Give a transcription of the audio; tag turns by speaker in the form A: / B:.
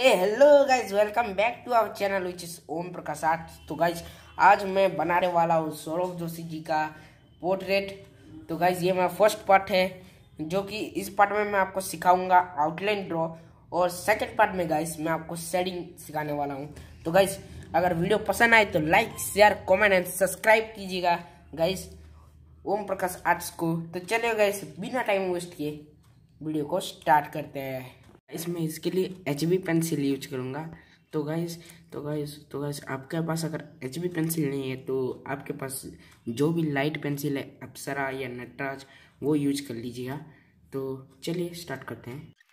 A: hey hello guys welcome back to our channel which is Om Prakash आज तो guys आज मैं बनाने वाला हूँ सौरभ जोशी जी का पोर्ट्रेट तो गाइज ये मेरा फर्स्ट पार्ट है जो कि इस पार्ट में मैं आपको सिखाऊंगा आउटलाइन ड्रॉ और सेकंड पार्ट में गाइज मैं आपको सेडिंग सिखाने वाला हूँ तो गाइज अगर वीडियो पसंद आए तो like share comment and subscribe कीजिएगा गाइज ओम प्रकाश आर्ट्स को तो चलिए गाइज बिना टाइम वेस्ट किए वीडियो को स्टार्ट करते हैं गाइस मैं इसके लिए एच बी पेंसिल यूज करूँगा तो गाइस तो गाइस तो गाइस आपके पास अगर एच बी पेंसिल नहीं है तो आपके पास जो भी लाइट पेंसिल है अप्सरा या नटराज वो यूज कर लीजिएगा तो चलिए स्टार्ट करते हैं